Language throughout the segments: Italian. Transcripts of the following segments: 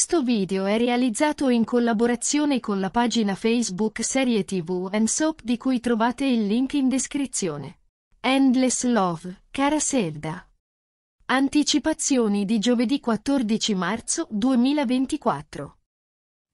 Questo video è realizzato in collaborazione con la pagina Facebook Serie TV and Soap di cui trovate il link in descrizione. Endless Love, cara Selda. Anticipazioni di giovedì 14 marzo 2024.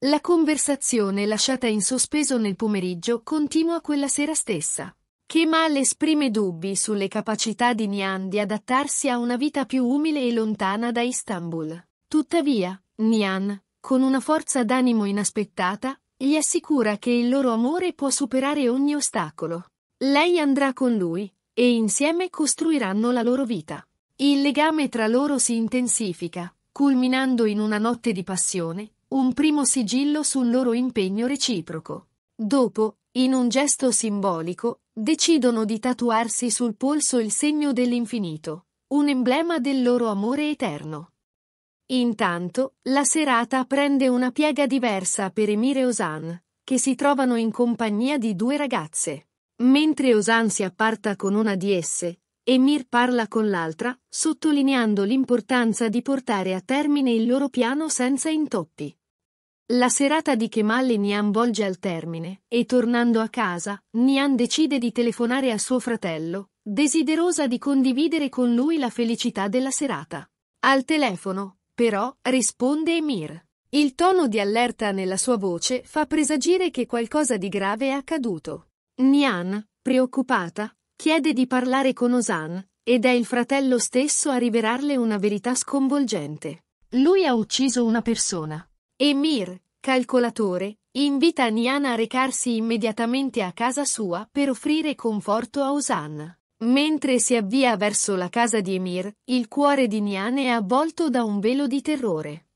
La conversazione lasciata in sospeso nel pomeriggio continua quella sera stessa. Kemal esprime dubbi sulle capacità di Nian di adattarsi a una vita più umile e lontana da Istanbul. Tuttavia, Nian, con una forza d'animo inaspettata, gli assicura che il loro amore può superare ogni ostacolo. Lei andrà con lui, e insieme costruiranno la loro vita. Il legame tra loro si intensifica, culminando in una notte di passione, un primo sigillo sul loro impegno reciproco. Dopo, in un gesto simbolico, decidono di tatuarsi sul polso il segno dell'infinito, un emblema del loro amore eterno. Intanto, la serata prende una piega diversa per Emir e Osan, che si trovano in compagnia di due ragazze. Mentre Osan si apparta con una di esse, Emir parla con l'altra, sottolineando l'importanza di portare a termine il loro piano senza intoppi. La serata di Kemal e Nian volge al termine, e tornando a casa, Nian decide di telefonare a suo fratello, desiderosa di condividere con lui la felicità della serata. Al telefono, però, risponde Emir. Il tono di allerta nella sua voce fa presagire che qualcosa di grave è accaduto. Nian, preoccupata, chiede di parlare con Osan, ed è il fratello stesso a rivelarle una verità sconvolgente. Lui ha ucciso una persona. Emir, calcolatore, invita Nian a recarsi immediatamente a casa sua per offrire conforto a Osan. Mentre si avvia verso la casa di Emir, il cuore di Nian è avvolto da un velo di terrore.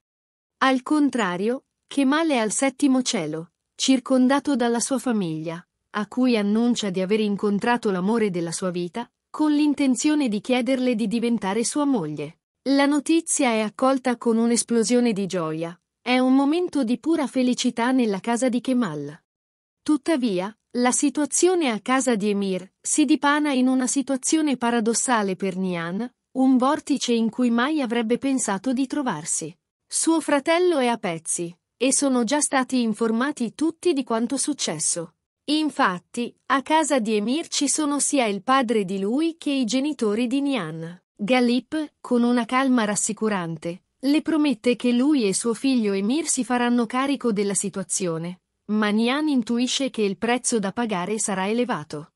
Al contrario, Kemal è al settimo cielo, circondato dalla sua famiglia, a cui annuncia di aver incontrato l'amore della sua vita, con l'intenzione di chiederle di diventare sua moglie. La notizia è accolta con un'esplosione di gioia. È un momento di pura felicità nella casa di Kemal. Tuttavia, la situazione a casa di Emir si dipana in una situazione paradossale per Nian, un vortice in cui mai avrebbe pensato di trovarsi. Suo fratello è a pezzi, e sono già stati informati tutti di quanto successo. Infatti, a casa di Emir ci sono sia il padre di lui che i genitori di Nian. Galip, con una calma rassicurante, le promette che lui e suo figlio Emir si faranno carico della situazione, ma Nian intuisce che il prezzo da pagare sarà elevato.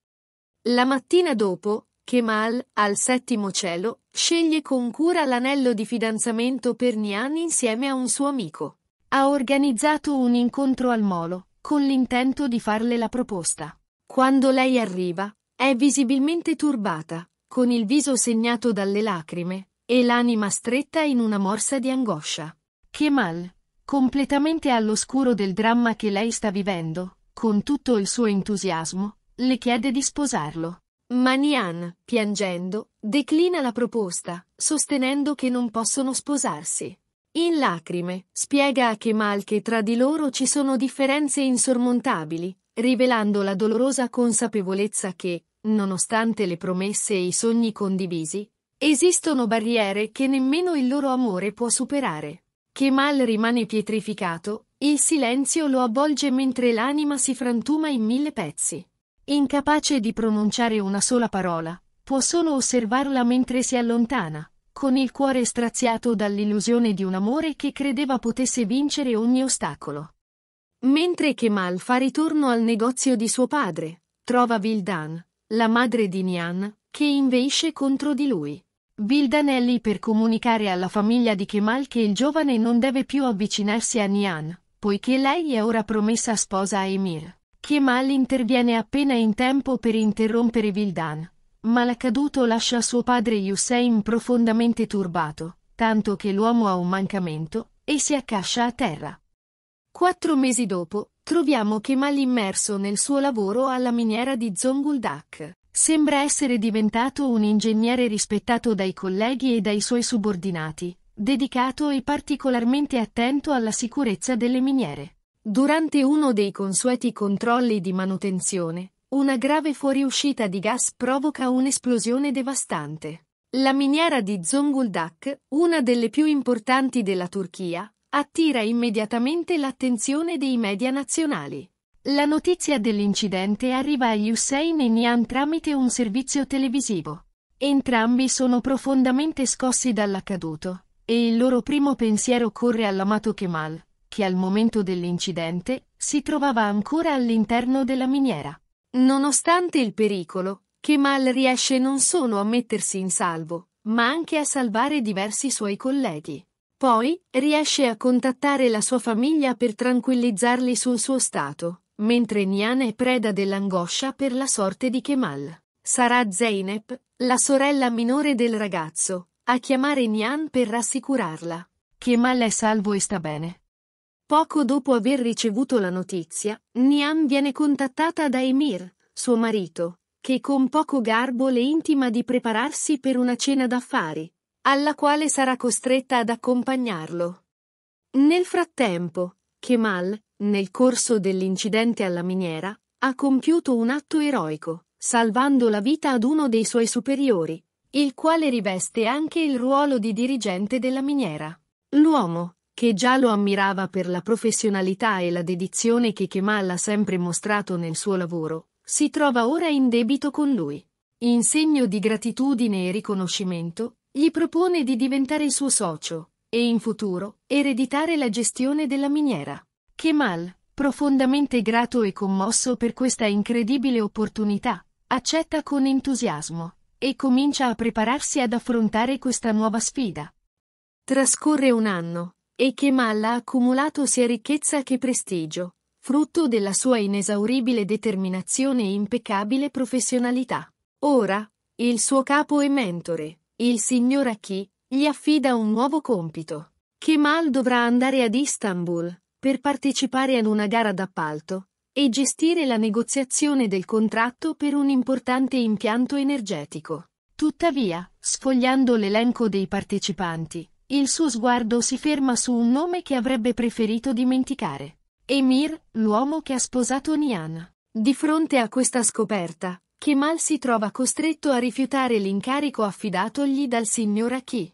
La mattina dopo, Kemal, al settimo cielo, sceglie con cura l'anello di fidanzamento per Nian insieme a un suo amico. Ha organizzato un incontro al molo, con l'intento di farle la proposta. Quando lei arriva, è visibilmente turbata, con il viso segnato dalle lacrime e l'anima stretta in una morsa di angoscia. Kemal, completamente all'oscuro del dramma che lei sta vivendo, con tutto il suo entusiasmo, le chiede di sposarlo. Ma Nian, piangendo, declina la proposta, sostenendo che non possono sposarsi. In lacrime, spiega a Kemal che tra di loro ci sono differenze insormontabili, rivelando la dolorosa consapevolezza che, nonostante le promesse e i sogni condivisi, esistono barriere che nemmeno il loro amore può superare. Kemal rimane pietrificato, il silenzio lo avvolge mentre l'anima si frantuma in mille pezzi. Incapace di pronunciare una sola parola, può solo osservarla mentre si allontana, con il cuore straziato dall'illusione di un amore che credeva potesse vincere ogni ostacolo. Mentre Kemal fa ritorno al negozio di suo padre, trova Vildan, la madre di Nian, che inveisce contro di lui. Vildanelli per comunicare alla famiglia di Kemal che il giovane non deve più avvicinarsi a Nian, poiché lei è ora promessa sposa a Emir. Kemal interviene appena in tempo per interrompere Vildan, ma l'accaduto lascia suo padre Hussein profondamente turbato, tanto che l'uomo ha un mancamento e si accascia a terra. Quattro mesi dopo, troviamo Kemal immerso nel suo lavoro alla miniera di Zonguldak. Sembra essere diventato un ingegnere rispettato dai colleghi e dai suoi subordinati, dedicato e particolarmente attento alla sicurezza delle miniere. Durante uno dei consueti controlli di manutenzione, una grave fuoriuscita di gas provoca un'esplosione devastante. La miniera di Zonguldak, una delle più importanti della Turchia, attira immediatamente l'attenzione dei media nazionali. La notizia dell'incidente arriva a Hussein e Nian tramite un servizio televisivo. Entrambi sono profondamente scossi dall'accaduto, e il loro primo pensiero corre all'amato Kemal, che al momento dell'incidente si trovava ancora all'interno della miniera. Nonostante il pericolo, Kemal riesce non solo a mettersi in salvo, ma anche a salvare diversi suoi colleghi. Poi riesce a contattare la sua famiglia per tranquillizzarli sul suo stato mentre Nian è preda dell'angoscia per la sorte di Kemal. Sarà Zeynep, la sorella minore del ragazzo, a chiamare Nian per rassicurarla. Kemal è salvo e sta bene. Poco dopo aver ricevuto la notizia, Nian viene contattata da Emir, suo marito, che con poco garbo le intima di prepararsi per una cena d'affari, alla quale sarà costretta ad accompagnarlo. Nel frattempo, Kemal, nel corso dell'incidente alla miniera, ha compiuto un atto eroico, salvando la vita ad uno dei suoi superiori, il quale riveste anche il ruolo di dirigente della miniera. L'uomo, che già lo ammirava per la professionalità e la dedizione che Kemal ha sempre mostrato nel suo lavoro, si trova ora in debito con lui. In segno di gratitudine e riconoscimento, gli propone di diventare il suo socio e in futuro ereditare la gestione della miniera. Kemal, profondamente grato e commosso per questa incredibile opportunità, accetta con entusiasmo e comincia a prepararsi ad affrontare questa nuova sfida. Trascorre un anno e Kemal ha accumulato sia ricchezza che prestigio, frutto della sua inesauribile determinazione e impeccabile professionalità. Ora, il suo capo e mentore, il signor Aki, gli affida un nuovo compito. Kemal dovrà andare ad Istanbul, per partecipare ad una gara d'appalto e gestire la negoziazione del contratto per un importante impianto energetico. Tuttavia, sfogliando l'elenco dei partecipanti, il suo sguardo si ferma su un nome che avrebbe preferito dimenticare. Emir, l'uomo che ha sposato Nian. Di fronte a questa scoperta, Kemal si trova costretto a rifiutare l'incarico affidatogli dal signor Aki.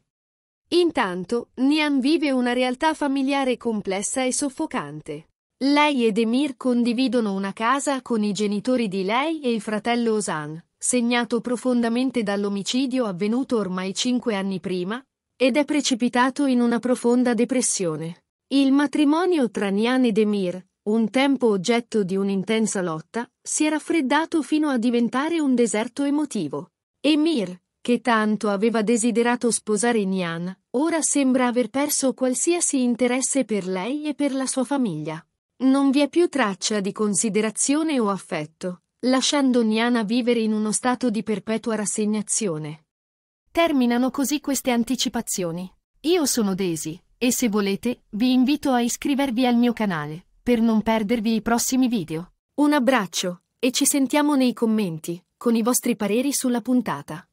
Intanto, Nian vive una realtà familiare complessa e soffocante. Lei ed Emir condividono una casa con i genitori di lei e il fratello Osan, segnato profondamente dall'omicidio avvenuto ormai cinque anni prima, ed è precipitato in una profonda depressione. Il matrimonio tra Nian ed Emir, un tempo oggetto di un'intensa lotta, si è raffreddato fino a diventare un deserto emotivo. Emir, che tanto aveva desiderato sposare Nian, Ora sembra aver perso qualsiasi interesse per lei e per la sua famiglia. Non vi è più traccia di considerazione o affetto, lasciando Niana vivere in uno stato di perpetua rassegnazione. Terminano così queste anticipazioni. Io sono Daisy, e se volete, vi invito a iscrivervi al mio canale, per non perdervi i prossimi video. Un abbraccio, e ci sentiamo nei commenti, con i vostri pareri sulla puntata.